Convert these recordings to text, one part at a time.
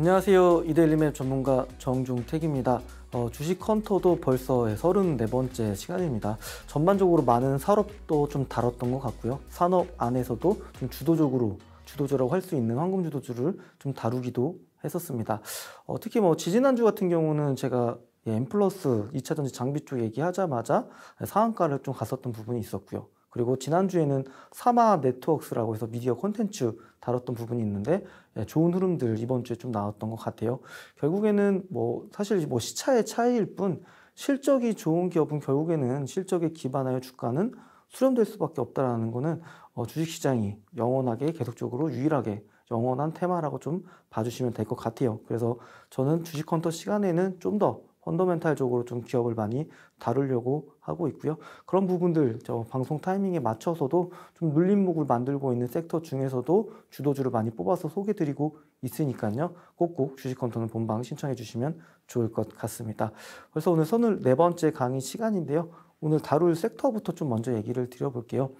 안녕하세요. 이데일리맵 전문가 정중택입니다. 어, 주식 컨터도 벌써 34번째 시간입니다. 전반적으로 많은 산업도 좀 다뤘던 것 같고요. 산업 안에서도 좀 주도적으로 주도주라고 할 수 있는 황금 주도주를 좀 다루기도 했었습니다. 어, 특히 뭐 지지난주 같은 경우는 제가 예, 플러스 2차전지 장비 쪽 얘기하자마자 상한가를 좀 갔었던 부분이 있었고요. 그리고 지난주에는 사마 네트웍스라고 해서 미디어 콘텐츠 다뤘던 부분이 있는데 예, 좋은 흐름들 이번 주에 좀 나왔던 것 같아요. 결국에는 뭐 사실 뭐 시차의 차이일 뿐 실적이 좋은 기업은 결국에는 실적에 기반하여 주가는 수렴될 수밖에 없다라는 거는 어, 주식시장이 영원하게 계속적으로 유일하게 영원한 테마라고 좀 봐주시면 될 것 같아요. 그래서 저는 주식헌터 시간에는 좀더 펀더멘탈적으로 좀 기업을 많이 다루려고 하고 있고요. 그런 부분들 저 방송 타이밍에 맞춰서도 좀 눌림목을 만들고 있는 섹터 중에서도 주도주를 많이 뽑아서 소개드리고 있으니까요. 꼭꼭 주식컨터는 본방 신청해 주시면 좋을 것 같습니다. 그래서 오늘 선을 네 번째 강의 시간인데요. 오늘 다룰 섹터부터 좀 먼저 얘기를 드려볼게요.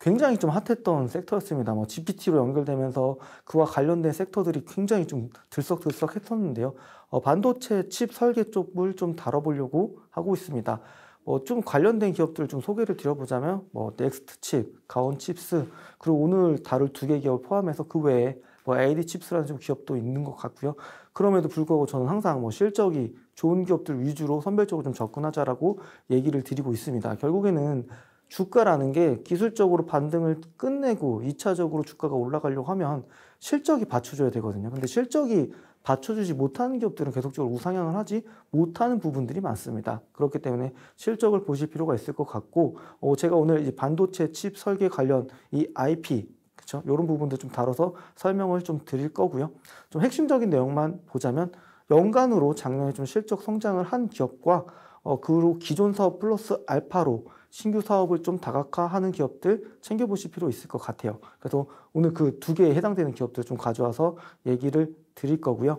굉장히 좀 핫했던 섹터였습니다. 뭐 GPT로 연결되면서 그와 관련된 섹터들이 굉장히 좀 들썩들썩 했었는데요. 어, 반도체 칩 설계 쪽을 좀 다뤄보려고 하고 있습니다. 뭐 좀 관련된 기업들좀 소개를 드려보자면 뭐 넥스트 칩, 가온 칩스 그리고 오늘 다룰 두 개 기업을 포함해서 그 외에 뭐 AD 칩스라는 좀 기업도 있는 것 같고요. 그럼에도 불구하고 저는 항상 뭐 실적이 좋은 기업들 위주로 선별적으로 좀 접근하자라고 얘기를 드리고 있습니다. 결국에는 주가라는 게 기술적으로 반등을 끝내고 2차적으로 주가가 올라가려고 하면 실적이 받쳐줘야 되거든요. 근데 실적이 받쳐주지 못하는 기업들은 계속적으로 우상향을 하지 못하는 부분들이 많습니다. 그렇기 때문에 실적을 보실 필요가 있을 것 같고 어, 제가 오늘 이제 반도체 칩 설계 관련 이 IP 그렇죠? 이런 부분들 좀 다뤄서 설명을 좀 드릴 거고요. 좀 핵심적인 내용만 보자면 연간으로 작년에 좀 실적 성장을 한 기업과 어, 그로 기존 사업 플러스 알파로 신규 사업을 좀 다각화하는 기업들 챙겨보실 필요 있을 것 같아요. 그래서 오늘 그 두 개에 해당되는 기업들 좀 가져와서 얘기를 드릴 거고요.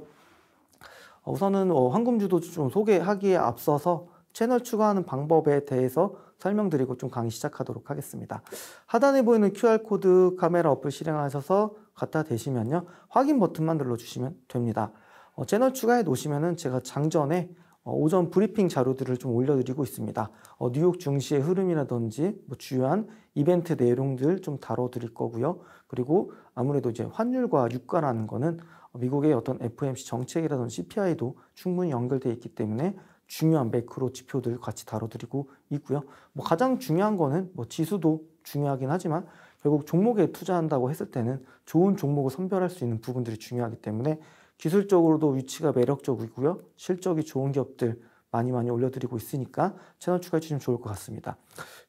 어, 우선은 어, 황금주도 좀 소개하기에 앞서서 채널 추가하는 방법에 대해서 설명드리고 좀 강의 시작하도록 하겠습니다. 하단에 보이는 QR코드 카메라 어플 실행하셔서 갖다 대시면요. 확인 버튼만 눌러주시면 됩니다. 어, 채널 추가해 놓으시면은 제가 장전에 어, 오전 브리핑 자료들을 좀 올려드리고 있습니다. 어, 뉴욕 증시의 흐름이라든지 뭐 주요한 이벤트 내용들 좀 다뤄드릴 거고요. 그리고 아무래도 이제 환율과 유가라는 거는 미국의 어떤 f m c 정책이라든지 CPI도 충분히 연결되어 있기 때문에 중요한 매크로 지표들 같이 다뤄드리고 있고요. 뭐 가장 중요한 거는 뭐 지수도 중요하긴 하지만 결국 종목에 투자한다고 했을 때는 좋은 종목을 선별할 수 있는 부분들이 중요하기 때문에 기술적으로도 위치가 매력적이고요. 실적이 좋은 기업들 많이 많이 올려드리고 있으니까 채널 추가해 주시면 좋을 것 같습니다.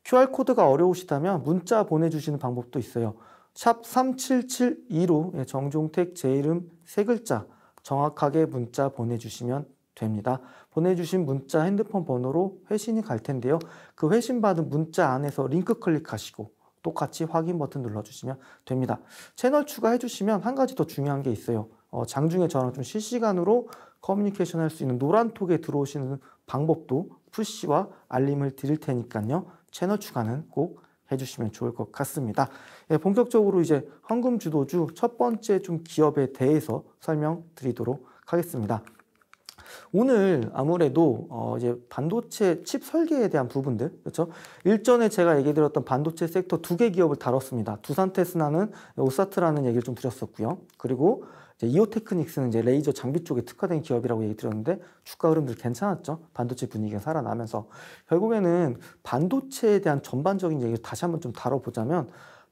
QR코드가 어려우시다면 문자 보내주시는 방법도 있어요. 샵 3772로 예, 정종택 제 이름 세 글자 정확하게 문자 보내주시면 됩니다. 보내주신 문자 핸드폰 번호로 회신이 갈 텐데요. 그 회신 받은 문자 안에서 링크 클릭하시고 똑같이 확인 버튼 눌러주시면 됩니다. 채널 추가해주시면 한 가지 더 중요한 게 있어요. 어, 장중에 저랑 좀 실시간으로 커뮤니케이션 할 수 있는 노란톡에 들어오시는 방법도 푸시와 알림을 드릴 테니까요. 채널 추가는 꼭 해주시면 좋을 것 같습니다. 예, 본격적으로 이제 황금 주도주 첫 번째 좀 기업에 대해서 설명드리도록 하겠습니다. 오늘 아무래도 어 이제 반도체 칩 설계에 대한 부분들 그렇죠 일전에 제가 얘기 드렸던 반도체 섹터 두 개 기업을 다뤘습니다 두산테스나는 오사트라는 얘기를 좀 드렸었고요 그리고 이오테크닉스는 이제 레이저 장비 쪽에 특화된 기업이라고 얘기 드렸는데 주가 흐름들 괜찮았죠. 반도체 분위기가 살아나면서 결국에는 반도체에 대한 전반적인 얘기를 다시 한번 좀 다뤄보자면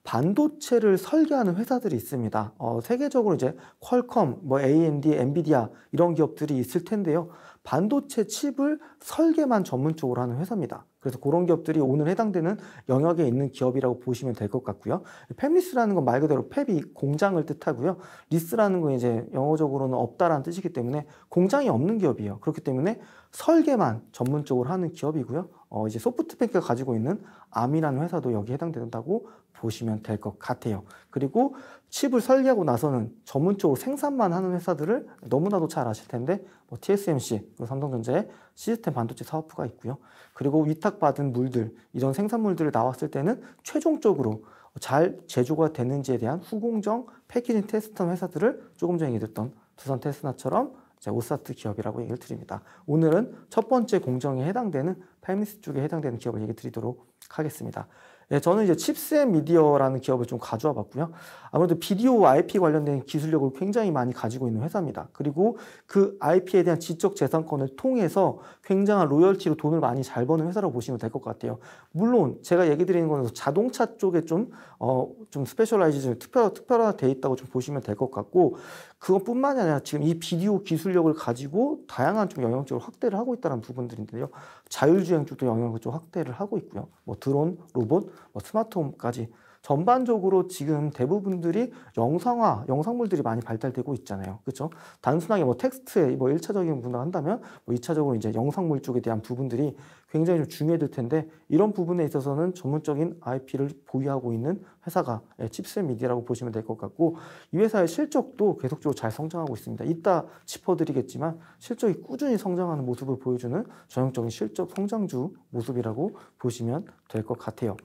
반도체를 설계하는 회사들이 있습니다. 어, 세계적으로 이제 퀄컴, 뭐 AMD, 엔비디아 이런 기업들이 있을 텐데요. 반도체 칩을 설계만 전문적으로 하는 회사입니다. 그래서 그런 기업들이 오늘 해당되는 영역에 있는 기업이라고 보시면 될 것 같고요. 팹리스라는 건 말 그대로 팹이 공장을 뜻하고요. 리스라는 건 이제 영어적으로는 없다라는 뜻이기 때문에 공장이 없는 기업이에요. 그렇기 때문에 설계만 전문적으로 하는 기업이고요. 어, 이제 소프트뱅크가 가지고 있는 암이라는 회사도 여기 해당된다고 보시면 될 것 같아요. 그리고 칩을 설계하고 나서는 전문적으로 생산만 하는 회사들을 너무나도 잘 아실 텐데 뭐 TSMC, 삼성전자의 시스템 반도체 사업부가 있고요. 그리고 위탁받은 물들, 이런 생산물들을 나왔을 때는 최종적으로 잘 제조가 되는지에 대한 후공정 패키징 테스트 회사들을 조금 전에 얘기했던 두산 테스나처럼 오사트 기업이라고 얘기를 드립니다. 오늘은 첫 번째 공정에 해당되는 페미스 쪽에 해당되는 기업을 얘기 드리도록 하겠습니다. 예, 저는 이제 칩스앤 미디어라는 기업을 좀 가져와 봤고요. 아무래도 비디오 IP 관련된 기술력을 굉장히 많이 가지고 있는 회사입니다. 그리고 그 IP에 대한 지적 재산권을 통해서 굉장한 로열티로 돈을 많이 잘 버는 회사라고 보시면 될 것 같아요. 물론 제가 얘기 드리는 거는 자동차 쪽에 좀, 어, 좀 스페셜라이즈를 특별, 특별화돼 있다고 좀 보시면 될 것 같고, 그것뿐만 이 아니라 지금 이 비디오 기술력을 가지고 다양한 좀 영역적으로 확대를 하고 있다는 부분들인데요. 자율주행 쪽도 영역을 좀 확대를 하고 있고요. 뭐 드론, 로봇, 뭐 스마트홈까지 전반적으로 지금 대부분들이 영상화, 영상물들이 많이 발달되고 있잖아요. 그렇죠? 단순하게 뭐 텍스트에 뭐 1차적인 분화 한다면 뭐 2차적으로 이제 영상물 쪽에 대한 부분들이 굉장히 좀 중요해질 텐데 이런 부분에 있어서는 전문적인 IP를 보유하고 있는 회사가 예, 칩셋 미디어라고 보시면 될 것 같고 이 회사의 실적도 계속적으로 잘 성장하고 있습니다. 이따 짚어드리겠지만 실적이 꾸준히 성장하는 모습을 보여주는 전형적인 실적 성장주 모습이라고 보시면 될 것 같아요.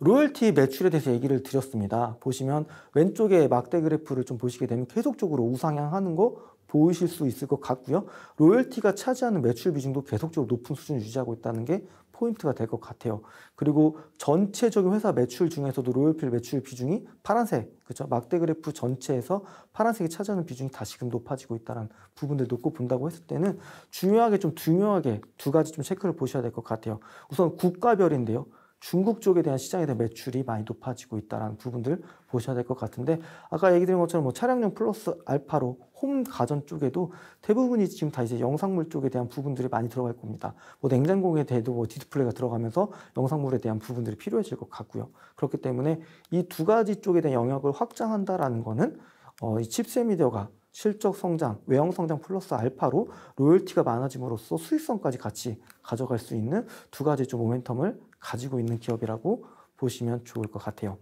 로열티 매출에 대해서 얘기를 드렸습니다. 보시면 왼쪽에 막대 그래프를 좀 보시게 되면 계속적으로 우상향하는 거 보이실 수 있을 것 같고요. 로열티가 차지하는 매출 비중도 계속적으로 높은 수준을 유지하고 있다는 게 포인트가 될 것 같아요. 그리고 전체적인 회사 매출 중에서도 로열필 매출 비중이 파란색, 그렇죠? 막대 그래프 전체에서 파란색이 차지하는 비중이 다시금 높아지고 있다는 부분들 놓고 본다고 했을 때는 중요하게 좀 중요하게 두 가지 좀 체크를 보셔야 될 것 같아요. 우선 국가별인데요. 중국 쪽에 대한 시장에 대한 매출이 많이 높아지고 있다는 부분들 보셔야 될 것 같은데 아까 얘기 드린 것처럼 뭐 차량용 플러스 알파로 홈 가전 쪽에도 대부분이 지금 다 이제 영상물 쪽에 대한 부분들이 많이 들어갈 겁니다. 뭐 냉장고에 대해도 뭐 디스플레이가 들어가면서 영상물에 대한 부분들이 필요해질 것 같고요. 그렇기 때문에 이 두 가지 쪽에 대한 영역을 확장한다라는 거는 어, 이 칩세미디어가 실적 성장, 외형 성장 플러스 알파로 로열티가 많아짐으로써 수익성까지 같이 가져갈 수 있는 두 가지 좀 모멘텀을 가지고 있는 기업이라고 보시면 좋을 것 같아요.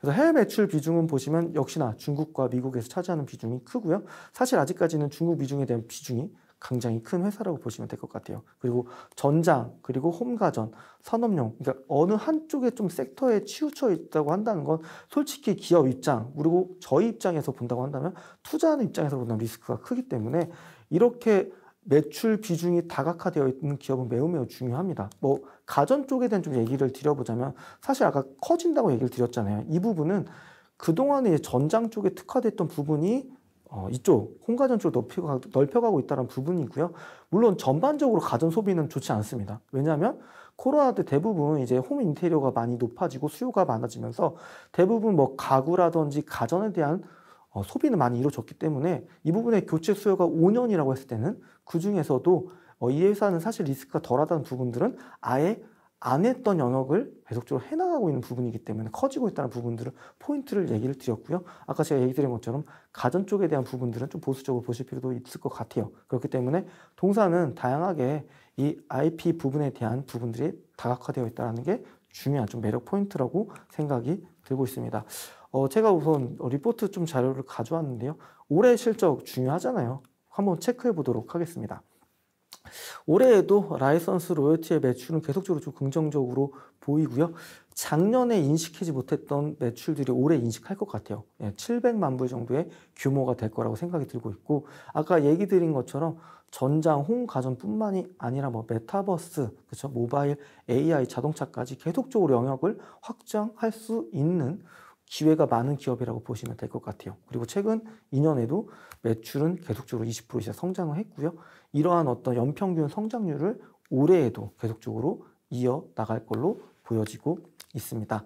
그래서 해외 매출 비중은 보시면 역시나 중국과 미국에서 차지하는 비중이 크고요. 사실 아직까지는 중국 비중에 대한 비중이 굉장히 큰 회사라고 보시면 될 것 같아요. 그리고 전장, 그리고 홈가전, 산업용, 그러니까 어느 한쪽에 좀 섹터에 치우쳐 있다고 한다는 건 솔직히 기업 입장, 그리고 저희 입장에서 본다고 한다면 투자하는 입장에서 본다면 리스크가 크기 때문에 이렇게 매출 비중이 다각화되어 있는 기업은 매우 매우 중요합니다. 뭐 가전 쪽에 대한 좀 얘기를 드려보자면 사실 아까 커진다고 얘기를 드렸잖아요. 이 부분은 그동안에 전장 쪽에 특화됐던 부분이 어, 이쪽 홍가전 쪽을 넓혀가, 고 있다는 부분이고요. 물론 전반적으로 가전 소비는 좋지 않습니다. 왜냐하면 코로나 때 대부분 이제 홈 인테리어가 많이 높아지고 수요가 많아지면서 대부분 뭐 가구라든지 가전에 대한 어, 소비는 많이 이루어졌기 때문에 이 부분의 교체 수요가 5년이라고 했을 때는 그 중에서도 어, 이 회사는 사실 리스크가 덜하다는 부분들은 아예 안 했던 영역을 계속적으로 해나가고 있는 부분이기 때문에 커지고 있다는 부분들을 포인트를 얘기를 드렸고요. 아까 제가 얘기 드린 것처럼 가전 쪽에 대한 부분들은 좀 보수적으로 보실 필요도 있을 것 같아요. 그렇기 때문에 동사는 다양하게 이 IP 부분에 대한 부분들이 다각화되어 있다는 게 중요한 좀 매력 포인트라고 생각이 들고 있습니다. 어, 제가 우선 리포트 좀 자료를 가져왔는데요. 올해 실적 중요하잖아요. 한번 체크해 보도록 하겠습니다. 올해에도 라이선스 로열티의 매출은 계속적으로 좀 긍정적으로 보이고요. 작년에 인식하지 못했던 매출들이 올해 인식할 것 같아요. 700만 예, 불 정도의 규모가 될 거라고 생각이 들고 있고 아까 얘기 드린 것처럼 전장, 홈 가전뿐만이 아니라 뭐 메타버스, 그렇죠? 모바일, AI, 자동차까지 계속적으로 영역을 확장할 수 있는 기회가 많은 기업이라고 보시면 될 것 같아요. 그리고 최근 2년에도 매출은 계속적으로 20% 이상 성장을 했고요. 이러한 어떤 연평균 성장률을 올해에도 계속적으로 이어 나갈 걸로 보여지고 있습니다.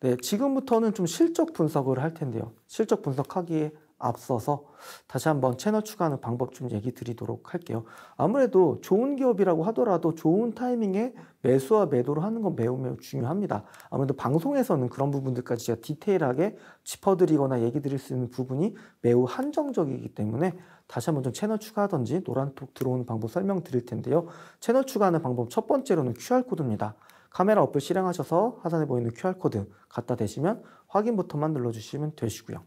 네, 지금부터는 좀 실적 분석을 할 텐데요. 실적 분석하기에 앞서서 다시 한번 채널 추가하는 방법 좀 얘기 드리도록 할게요. 아무래도 좋은 기업이라고 하더라도 좋은 타이밍에 매수와 매도를 하는 건 매우 매우 중요합니다. 아무래도 방송에서는 그런 부분들까지 제가 디테일하게 짚어드리거나 얘기 드릴 수 있는 부분이 매우 한정적이기 때문에 다시 한번 좀 채널 추가하든지 노란톡 들어오는 방법 설명드릴 텐데요. 채널 추가하는 방법 첫 번째로는 QR코드입니다. 카메라 어플 실행하셔서 하단에 보이는 QR코드 갖다 대시면 확인부터만 눌러주시면 되시고요.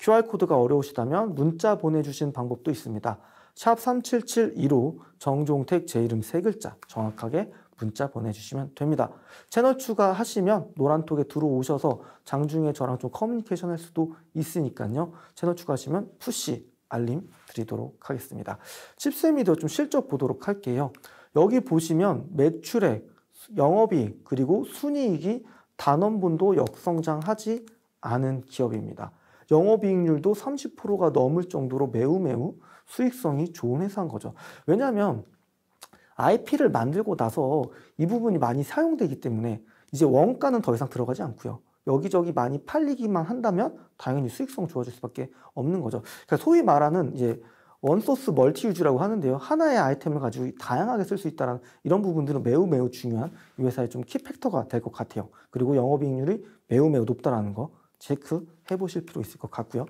QR코드가 어려우시다면 문자 보내주신 방법도 있습니다. 샵 3772로 정종택 제 이름 세 글자 정확하게 문자 보내주시면 됩니다. 채널 추가하시면 노란톡에 들어오셔서 장중에 저랑 좀 커뮤니케이션 할 수도 있으니까요. 채널 추가하시면 푸시 알림 드리도록 하겠습니다. 칩세미도 좀 실적 보도록 할게요. 여기 보시면 매출액, 영업이익, 그리고 순이익이 단원분도 역성장하지 않은 기업입니다. 영업 이익률도 30%가 넘을 정도로 매우 매우 수익성이 좋은 회사인 거죠. 왜냐하면 IP를 만들고 나서 이 부분이 많이 사용되기 때문에 이제 원가는 더 이상 들어가지 않고요. 여기저기 많이 팔리기만 한다면 당연히 수익성 좋아질 수밖에 없는 거죠. 그러니까 소위 말하는 이제 원소스 멀티 유즈라고 하는데요. 하나의 아이템을 가지고 다양하게 쓸 수 있다는 이런 부분들은 매우 매우 중요한 이 회사의 좀 키팩터가 될 것 같아요. 그리고 영업이익률이 매우 매우 높다라는 거 체크해 보실 필요 있을 것 같고요.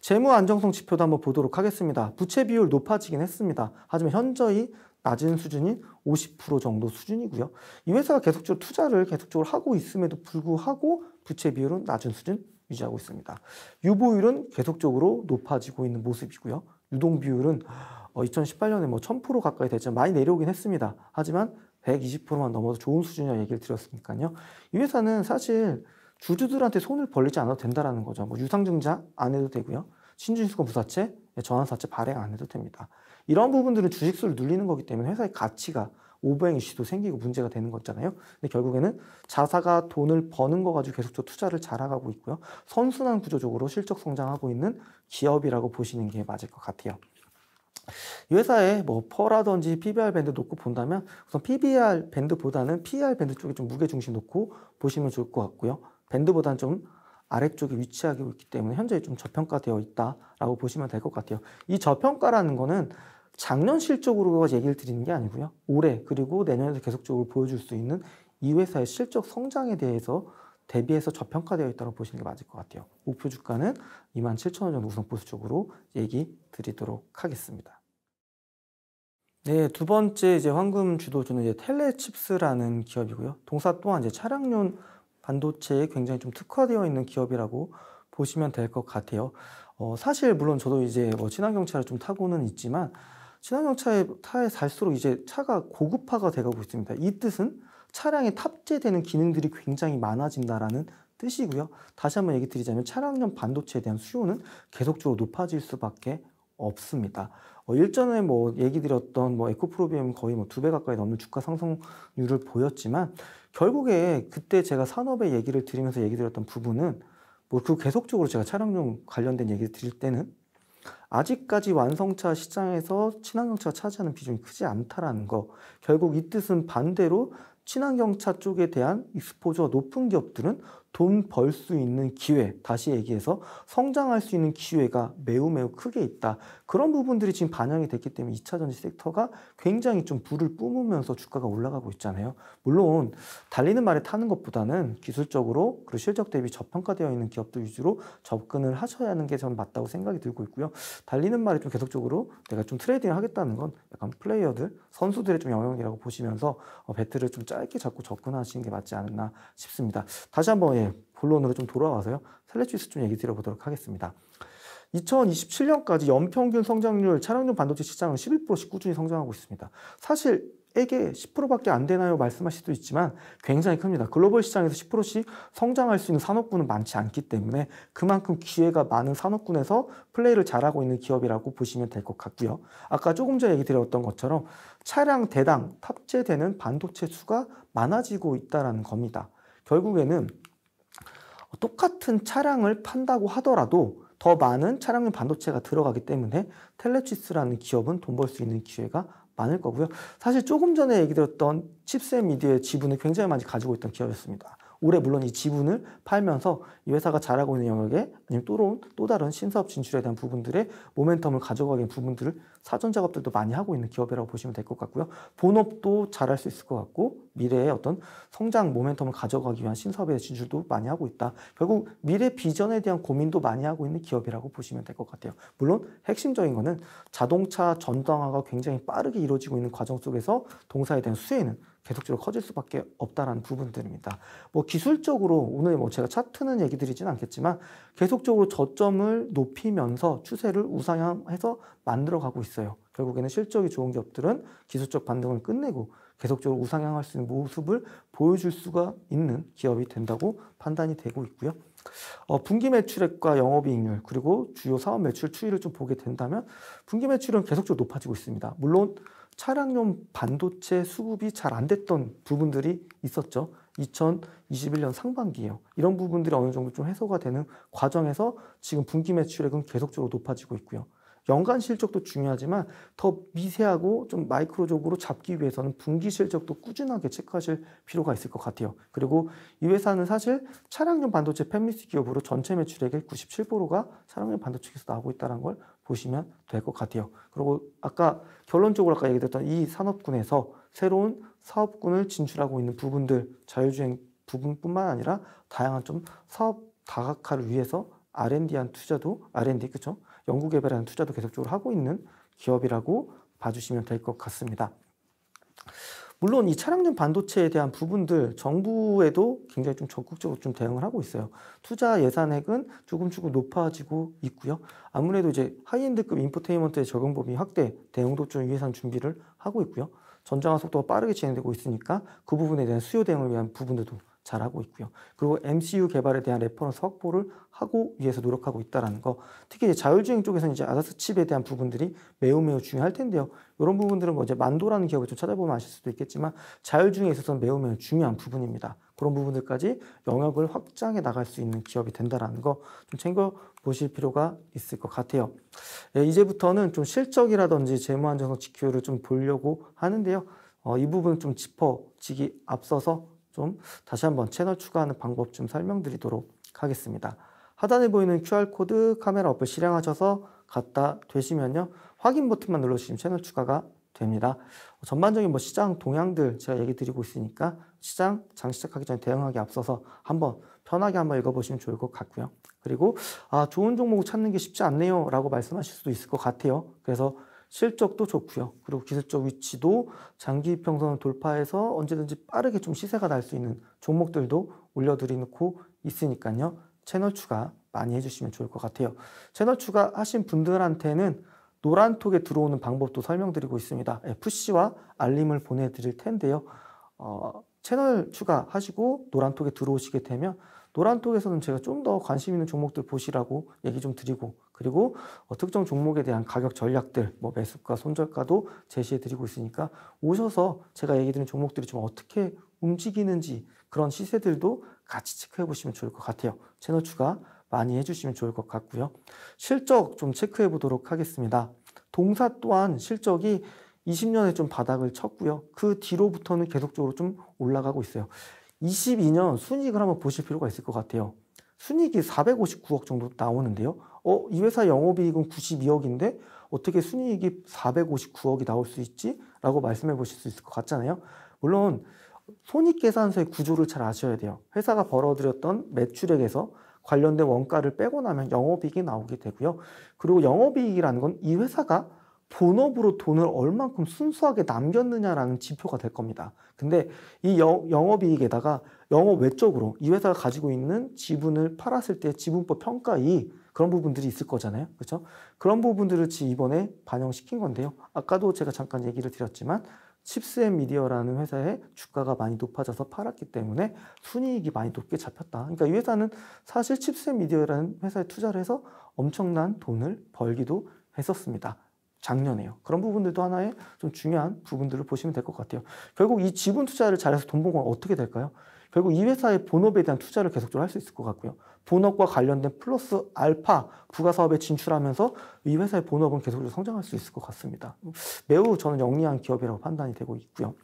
재무 안정성 지표도 한번 보도록 하겠습니다. 부채 비율 높아지긴 했습니다. 하지만 현저히 낮은 수준인 50% 정도 수준이고요. 이 회사가 계속적으로 투자를 계속적으로 하고 있음에도 불구하고 부채 비율은 낮은 수준 유지하고 있습니다. 유보율은 계속적으로 높아지고 있는 모습이고요. 유동 비율은 2018년에 어, 뭐1000% 가까이 됐지만 많이 내려오긴 했습니다. 하지만 120%만 넘어서 좋은 수준이라고 얘기를 드렸으니까요. 이 회사는 사실 주주들한테 손을 벌리지 않아도 된다라는 거죠. 뭐 유상증자 안 해도 되고요. 신주식권 부사채, 예, 전환사채 발행 안 해도 됩니다. 이런 부분들은 주식수를 늘리는 거기 때문에 회사의 가치가 오버행 이슈도 생기고 문제가 되는 거잖아요. 근데 결국에는 자사가 돈을 버는 거 가지고 계속 투자를 잘하고 있고요. 선순환 구조적으로 실적 성장하고 있는 기업이라고 보시는 게 맞을 것 같아요. 이회사에뭐 퍼라든지 PBR 밴드 놓고 본다면 우선 PBR 밴드보다는 PER 밴드 쪽에 좀 무게 중심 놓고 보시면 좋을 것 같고요. 밴드보다는 좀 아래쪽에 위치하고 있기 때문에 현재 좀 저평가되어 있다라고 보시면 될 것 같아요. 이 저평가라는 거는 작년 실적으로 얘기를 드리는 게 아니고요. 올해 그리고 내년에도 계속적으로 보여줄 수 있는 이 회사의 실적 성장에 대해서 대비해서 저평가되어 있다고 보시는 게 맞을 것 같아요. 목표 주가는 27,000원 정도 우선 보수 쪽으로 얘기 드리도록 하겠습니다. 네, 두 번째 이제 황금 주도주는 이제 텔레칩스라는 기업이고요. 동사 또한 이제 차량용 반도체에 굉장히 좀 특화되어 있는 기업이라고 보시면 될 것 같아요. 어, 사실 물론 저도 이제 뭐 친환경 차를 좀 타고는 있지만 친환경 차에 타에 살수록 이제 차가 고급화가 돼가고 있습니다. 이 뜻은 차량에 탑재되는 기능들이 굉장히 많아진다라는 뜻이고요. 다시 한번 얘기 드리자면 차량용 반도체에 대한 수요는 계속적으로 높아질 수밖에 없습니다. 어, 일전에 뭐 얘기 드렸던 뭐 에코프로비엠 거의 뭐 두 배 가까이 넘는 주가 상승률을 보였지만 결국에 그때 제가 산업의 얘기를 드리면서 얘기 드렸던 부분은 뭐 그 계속적으로 제가 차량용 관련된 얘기를 드릴 때는 아직까지 완성차 시장에서 친환경차가 차지하는 비중이 크지 않다라는 거. 결국 이 뜻은 반대로 친환경차 쪽에 대한 익스포저가 높은 기업들은 돈벌수 있는 기회, 다시 얘기해서 성장할 수 있는 기회가 매우 매우 크게 있다. 그런 부분들이 지금 반영이 됐기 때문에 2차 전지 섹터가 굉장히 좀 불을 뿜으면서 주가가 올라가고 있잖아요. 물론 달리는 말에 타는 것보다는 기술적으로 그리고 실적 대비 저평가되어 있는 기업들 위주로 접근을 하셔야 하는 게 저는 맞다고 생각이 들고 있고요. 달리는 말에 좀 계속적으로 내가 좀 트레이딩을 하겠다는 건 약간 플레이어들, 선수들의 좀 영역이라고 보시면서 어, 배틀을좀 짧게 잡고 접근하시는 게 맞지 않나 싶습니다. 다시 한번 예, 본론으로 좀 돌아와서요. 셀레시스 좀 얘기 드려보도록 하겠습니다. 2027년까지 연평균 성장률 차량용 반도체 시장은 11%씩 꾸준히 성장하고 있습니다. 사실 에게 10%밖에 안 되나요? 말씀하실 수도 있지만 굉장히 큽니다. 글로벌 시장에서 10%씩 성장할 수 있는 산업군은 많지 않기 때문에 그만큼 기회가 많은 산업군에서 플레이를 잘하고 있는 기업이라고 보시면 될 것 같고요. 아까 조금 전에 얘기 드렸던 것처럼 차량 대당 탑재되는 반도체 수가 많아지고 있다는 겁니다. 결국에는 똑같은 차량을 판다고 하더라도 더 많은 차량용 반도체가 들어가기 때문에 텔레치스라는 기업은 돈 벌 수 있는 기회가 많을 거고요. 사실 조금 전에 얘기 드렸던 칩스 미디의 지분을 굉장히 많이 가지고 있던 기업이었습니다. 올해 물론 이 지분을 팔면서 이 회사가 잘하고 있는 영역에 아니면 또, 다른 신사업 진출에 대한 부분들의 모멘텀을 가져가기 위한 부분들을 사전 작업들도 많이 하고 있는 기업이라고 보시면 될 것 같고요. 본업도 잘할 수 있을 것 같고 미래의 어떤 성장 모멘텀을 가져가기 위한 신사업에 진출도 많이 하고 있다. 결국 미래 비전에 대한 고민도 많이 하고 있는 기업이라고 보시면 될 것 같아요. 물론 핵심적인 것은 자동차 전당화가 굉장히 빠르게 이루어지고 있는 과정 속에서 동사에 대한 수혜는 계속적으로 커질 수밖에 없다는 부분들입니다. 뭐 기술적으로 오늘 뭐 제가 차트는 얘기 드리진 않겠지만 계속적으로 저점을 높이면서 추세를 우상향해서 만들어 가고 있어요. 결국에는 실적이 좋은 기업들은 기술적 반등을 끝내고 계속적으로 우상향할 수 있는 모습을 보여줄 수가 있는 기업이 된다고 판단이 되고 있고요. 어, 분기 매출액과 영업이익률 그리고 주요 사업 매출 추이를 좀 보게 된다면 분기 매출은 계속적으로 높아지고 있습니다. 물론 차량용 반도체 수급이 잘 안 됐던 부분들이 있었죠. 2021년 상반기에요. 이런 부분들이 어느 정도 좀 해소가 되는 과정에서 지금 분기 매출액은 계속적으로 높아지고 있고요. 연간 실적도 중요하지만 더 미세하고 좀 마이크로적으로 잡기 위해서는 분기 실적도 꾸준하게 체크하실 필요가 있을 것 같아요. 그리고 이 회사는 사실 차량용 반도체 팬미스 기업으로 전체 매출액의 97%가 차량용 반도체에서 나오고 있다는 걸 보시면 될 것 같아요. 그리고 아까 결론적으로 아까 얘기드던이 산업군에서 새로운 사업군을 진출하고 있는 부분들 자율주행 부분뿐만 아니라 다양한 좀 사업 다각화를 위해서 R&D한 투자도 R&D 그쵸? 연구개발하는 투자도 계속적으로 하고 있는 기업이라고 봐주시면 될 것 같습니다. 물론 이 차량용 반도체에 대한 부분들 정부에도 굉장히 좀 적극적으로 좀 대응을 하고 있어요. 투자 예산액은 조금조금 높아지고 있고요. 아무래도 이제 하이엔드급 인포테인먼트의 적용 범위 확대, 대응도좀 예산 준비를 하고 있고요. 전장화 속도가 빠르게 진행되고 있으니까 그 부분에 대한 수요 대응을 위한 부분들도 잘하고 있고요. 그리고 MCU 개발에 대한 레퍼런스 확보를 하고 위해서 노력하고 있다라는 거. 특히 이제 자율주행 쪽에서는 이제 아다스 칩에 대한 부분들이 매우 매우 중요할 텐데요. 이런 부분들은 뭐 이제 만도라는 기업을 좀 찾아보면 아실 수도 있겠지만 자율주행에 있어서는 매우 매우 중요한 부분입니다. 그런 부분들까지 영역을 확장해 나갈 수 있는 기업이 된다라는 거 좀 챙겨 보실 필요가 있을 것 같아요. 예, 이제부터는 좀 실적이라든지 재무 안정성 지표를 좀 보려고 하는데요. 어, 이 부분 좀 짚어지기 앞서서 좀 다시 한번 채널 추가하는 방법 좀 설명드리도록 하겠습니다. 하단에 보이는 QR코드 카메라 어플 실행하셔서 갖다 되시면요. 확인 버튼만 눌러주시면 채널 추가가 됩니다. 전반적인 뭐 시장 동향들 제가 얘기 드리고 있으니까 시장 장 시작하기 전에 대응하기 앞서서 한번 편하게 한번 읽어보시면 좋을 것 같고요. 그리고 아 좋은 종목 찾는 게 쉽지 않네요 라고 말씀하실 수도 있을 것 같아요. 그래서 실적도 좋고요. 그리고 기술적 위치도 장기 평선을 돌파해서 언제든지 빠르게 좀 시세가 날 수 있는 종목들도 올려드리고 있으니까요. 채널 추가 많이 해주시면 좋을 것 같아요. 채널 추가 하신 분들한테는 노란톡에 들어오는 방법도 설명드리고 있습니다. FC와 알림을 보내드릴 텐데요. 어, 채널 추가하시고 노란톡에 들어오시게 되면 노란톡에서는 제가 좀 더 관심 있는 종목들 보시라고 얘기 좀 드리고 그리고 어, 특정 종목에 대한 가격 전략들, 뭐 매수가, 손절가도 제시해 드리고 있으니까 오셔서 제가 얘기 드린 종목들이 좀 어떻게 움직이는지 그런 시세들도 같이 체크해 보시면 좋을 것 같아요. 채널 추가 많이 해주시면 좋을 것 같고요. 실적 좀 체크해 보도록 하겠습니다. 동사 또한 실적이 20년에 좀 바닥을 쳤고요. 그 뒤로부터는 계속적으로 좀 올라가고 있어요. 22년 순익을 한번 보실 필요가 있을 것 같아요. 순익이 459억 정도 나오는데요. 어, 이 회사 영업이익은 92억인데 어떻게 순이익이 459억이 나올 수 있지? 라고 말씀해 보실 수 있을 것 같잖아요. 물론 손익계산서의 구조를 잘 아셔야 돼요. 회사가 벌어들였던 매출액에서 관련된 원가를 빼고 나면 영업이익이 나오게 되고요. 그리고 영업이익이라는 건 이 회사가 본업으로 돈을 얼만큼 순수하게 남겼느냐라는 지표가 될 겁니다. 근데 이 영, 영업이익에다가 영업 외적으로 이 회사가 가지고 있는 지분을 팔았을 때 지분법 평가이 그런 부분들이 있을 거잖아요. 그렇죠? 그런 부분들을 이번에 반영시킨 건데요. 아까도 제가 잠깐 얘기를 드렸지만 칩스앤미디어라는 회사의 주가가 많이 높아져서 팔았기 때문에 순이익이 많이 높게 잡혔다. 그러니까 이 회사는 사실 칩스앤미디어라는 회사에 투자를 해서 엄청난 돈을 벌기도 했었습니다. 작년에요. 그런 부분들도 하나의 좀 중요한 부분들을 보시면 될 것 같아요. 결국 이 지분 투자를 잘해서 돈 버는 건 어떻게 될까요? 결국 이 회사의 본업에 대한 투자를 계속적으로 할 수 있을 것 같고요. 본업과 관련된 플러스 알파 부가 사업에 진출하면서 이 회사의 본업은 계속적으로 성장할 수 있을 것 같습니다. 매우 저는 영리한 기업이라고 판단이 되고 있고요.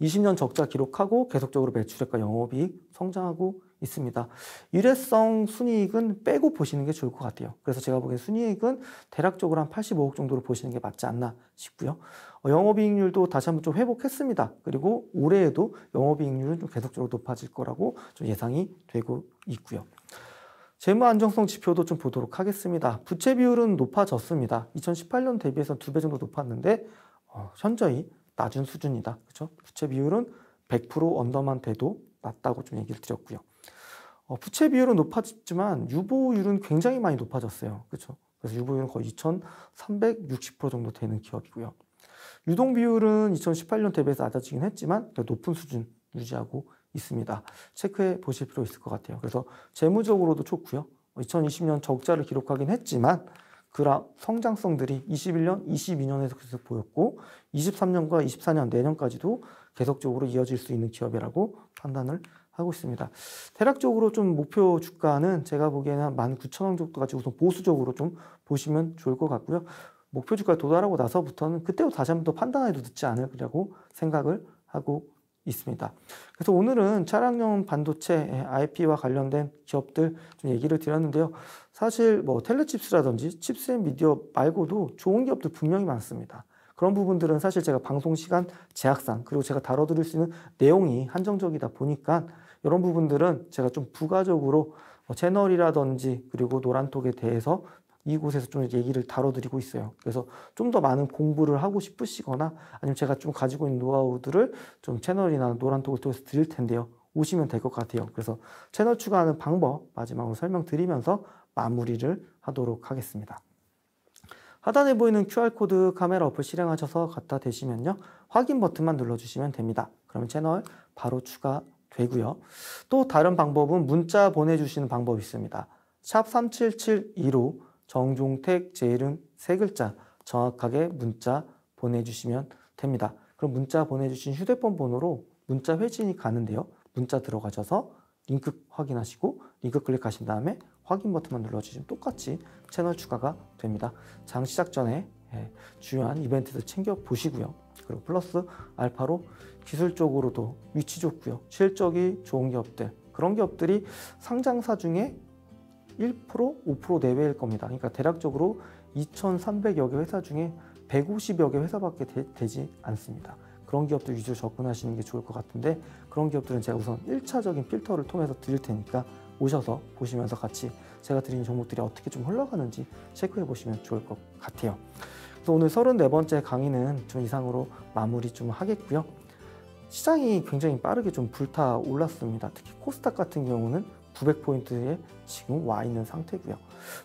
20년 적자 기록하고 계속적으로 매출액과 영업이 성장하고 있습니다. 유례성 순이익은 빼고 보시는 게 좋을 것 같아요. 그래서 제가 보기엔 순이익은 대략적으로 한 85억 정도로 보시는 게 맞지 않나 싶고요. 어, 영업이익률도 다시 한번 좀 회복했습니다. 그리고 올해에도 영업이익률은 좀 계속적으로 높아질 거라고 좀 예상이 되고 있고요. 재무 안정성 지표도 좀 보도록 하겠습니다. 부채 비율은 높아졌습니다. 2018년 대비해서 두 배 정도 높았는데 어, 현저히 낮은 수준이다. 그렇죠? 부채 비율은 100% 언더만 돼도 낮다고 좀 얘기를 드렸고요. 어, 부채 비율은 높아졌지만 유보율은 굉장히 많이 높아졌어요. 그렇죠? 그래서 유보율은 거의 2,360% 정도 되는 기업이고요. 유동 비율은 2018년 대비해서 낮아지긴 했지만 높은 수준 유지하고 있습니다. 체크해 보실 필요 있을 것 같아요. 그래서 재무적으로도 좋고요. 2020년 적자를 기록하긴 했지만 그라 성장성들이 21년, 22년에서 계속 보였고 23년과 24년 내년까지도 계속적으로 이어질 수 있는 기업이라고 판단을 하고 있습니다. 대략적으로 좀 목표 주가는 제가 보기에는 한 19,000원 정도까지 우선 보수적으로 좀 보시면 좋을 것 같고요. 목표 주가에 도달하고 나서부터는 그때부 다시 한 번 더 판단해도 늦지 않으리라고 생각을 하고 있습니다. 그래서 오늘은 차량용 반도체 예, IP와 관련된 기업들 좀 얘기를 드렸는데요. 사실 뭐 텔레칩스라든지 칩스 앤 미디어 말고도 좋은 기업들 분명히 많습니다. 그런 부분들은 사실 제가 방송 시간 제약상 그리고 제가 다뤄드릴 수 있는 내용이 한정적이다 보니까 이런 부분들은 제가 좀 부가적으로 뭐 채널이라든지 그리고 노란톡에 대해서 이곳에서 좀 얘기를 다뤄드리고 있어요. 그래서 좀 더 많은 공부를 하고 싶으시거나 아니면 제가 좀 가지고 있는 노하우들을 좀 채널이나 노란톡을 통해서 드릴 텐데요. 오시면 될 것 같아요. 그래서 채널 추가하는 방법 마지막으로 설명드리면서 마무리를 하도록 하겠습니다. 하단에 보이는 QR코드 카메라 어플 실행하셔서 갖다 대시면요. 확인 버튼만 눌러주시면 됩니다. 그러면 채널 바로 추가 되고요. 또 다른 방법은 문자 보내주시는 방법이 있습니다. 샵 3772로 정종택 제 이름 세 글자 정확하게 문자 보내주시면 됩니다. 그럼 문자 보내주신 휴대폰 번호로 문자 회진이 가는데요. 문자 들어가셔서 링크 확인하시고 링크 클릭하신 다음에 확인 버튼만 눌러주시면 똑같이 채널 추가가 됩니다. 장 시작 전에 예, 중요한 이벤트도 챙겨 보시고요. 그리고 플러스 알파로 기술적으로도 위치 좋고요. 실적이 좋은 기업들 그런 기업들이 상장사 중에 1% 5% 내외일 겁니다. 그러니까 대략적으로 2,300여 개 회사 중에 150여 개 회사밖에 되, 지 않습니다. 그런 기업들 위주로 접근하시는 게 좋을 것 같은데 그런 기업들은 제가 우선 1차적인 필터를 통해서 드릴 테니까 오셔서 보시면서 같이 제가 드린 종목들이 어떻게 좀 흘러가는지 체크해 보시면 좋을 것 같아요. 그래서 오늘 34번째 강의는 좀 이상으로 마무리 좀 하겠고요. 시장이 굉장히 빠르게 좀 불타 올랐습니다. 특히 코스닥 같은 경우는 900포인트에 지금 와 있는 상태고요.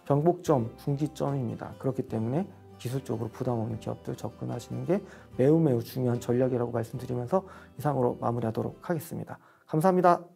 병복점, 분기점입니다. 그렇기 때문에 기술적으로 부담 없는 기업들 접근하시는 게 매우 매우 중요한 전략이라고 말씀드리면서 이상으로 마무리하도록 하겠습니다. 감사합니다.